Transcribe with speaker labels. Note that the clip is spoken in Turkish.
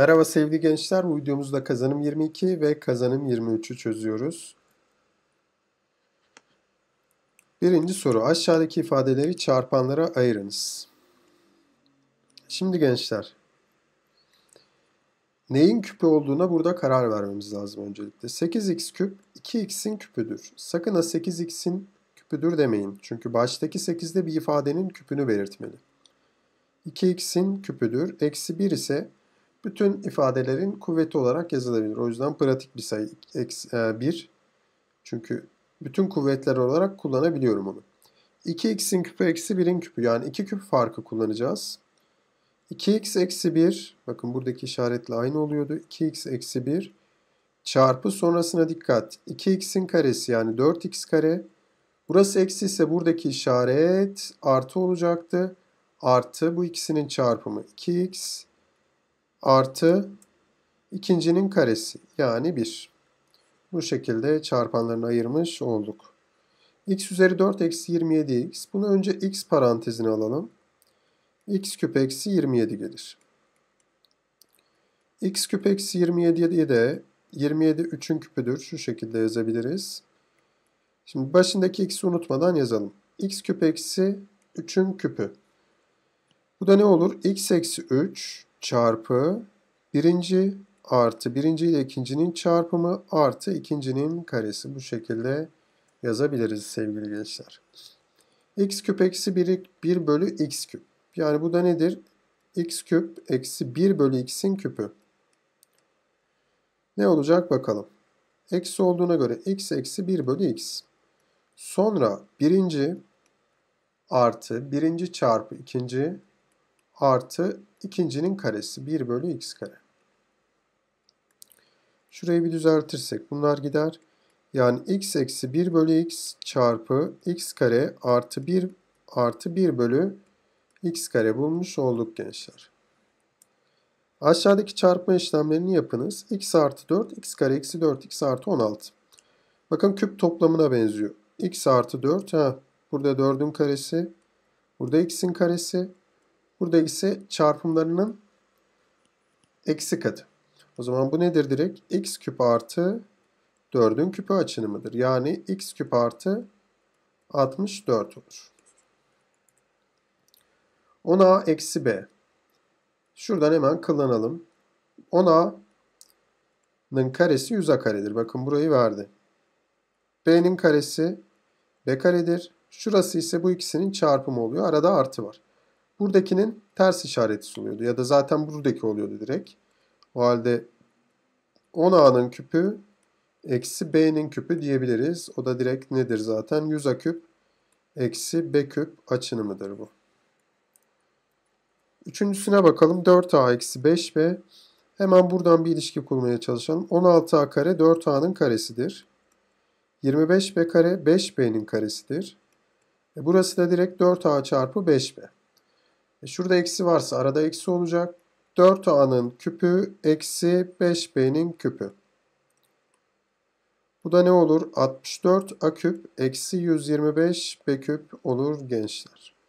Speaker 1: Merhaba sevgili gençler. Bu videomuzda kazanım 22 ve kazanım 23'ü çözüyoruz. Birinci soru. Aşağıdaki ifadeleri çarpanlara ayırınız. Şimdi gençler. Neyin küpü olduğuna burada karar vermemiz lazım öncelikle. 8x küp 2x'in küpüdür. Sakın ha 8x'in küpüdür demeyin. Çünkü baştaki 8'de bir ifadenin küpünü belirtmeli. 2x'in küpüdür. Eksi 1 ise bütün ifadelerin kuvveti olarak yazılabilir. O yüzden pratik bir sayı x, e, 1. Çünkü bütün kuvvetler olarak kullanabiliyorum onu. 2x'in küpü eksi 1'in küpü. Yani 2 küp farkı kullanacağız. 2x eksi 1. Bakın buradaki işaretle aynı oluyordu. 2x eksi 1 çarpı sonrasına dikkat. 2x'in karesi yani 4x kare. Burası eksi ise buradaki işaret artı olacaktı. Artı bu ikisinin çarpımı 2x artı ikincinin karesi yani 1. Bu şekilde çarpanlarını ayırmış olduk. x üzeri 4 eksi 27x. Bunu önce x parantezine alalım. x küp eksi 27 gelir. x küp eksi 27'ye de 27 3'ün küpüdür. Şu şekilde yazabiliriz. Şimdi başındaki x'i unutmadan yazalım. x küp eksi 3'ün küpü. Bu da ne olur? x eksi 3 çarpı birinci artı birinci ile ikincinin çarpımı artı ikincinin karesi. Bu şekilde yazabiliriz sevgili gençler. x küp eksi 1, 1 bölü x küp. Yani bu da nedir? x küp eksi 1 bölü x'in küpü. Ne olacak bakalım. Eksi olduğuna göre x eksi 1 bölü x. Sonra birinci artı birinci çarpı ikinci artı ikincinin karesi 1 bölü x kare. Şurayı bir düzeltirsek bunlar gider. Yani x eksi 1 bölü x çarpı x kare artı 1 artı 1 bölü x kare bulmuş olduk gençler. Aşağıdaki çarpma işlemlerini yapınız. x artı 4, x kare eksi 4, x artı 16. Bakın küp toplamına benziyor. x artı 4, ha, burada 4'ün karesi, burada x'in karesi, Burada ise çarpımlarının eksi katı. O zaman bu nedir direkt? x küp artı 4'ün küpü açınımıdır. Yani x küp artı 64 olur. 10a eksi b. Şuradan hemen kullanalım. 10a'nın karesi 100a karedir. Bakın burayı verdi. b'nin karesi b karedir. Şurası ise bu ikisinin çarpımı oluyor. Arada artı var buradakinin ters işaretisi sunuyordu Ya da zaten buradaki oluyordu direkt. O halde 10a'nın küpü eksi b'nin küpü diyebiliriz. O da direkt nedir zaten? 100a küp eksi b küp açınımıdır bu. Üçüncüsüne bakalım. 4a eksi 5b. Hemen buradan bir ilişki kurmaya çalışalım. 16a kare 4a'nın karesidir. 25b kare 5b'nin karesidir. E burası da direkt 4a çarpı 5b. E, şurada eksi varsa arada eksi olacak. 4a'nın küpü eksi 5b'nin küpü. Bu da ne olur? 64 a küp eksi 125 b küp olur gençler.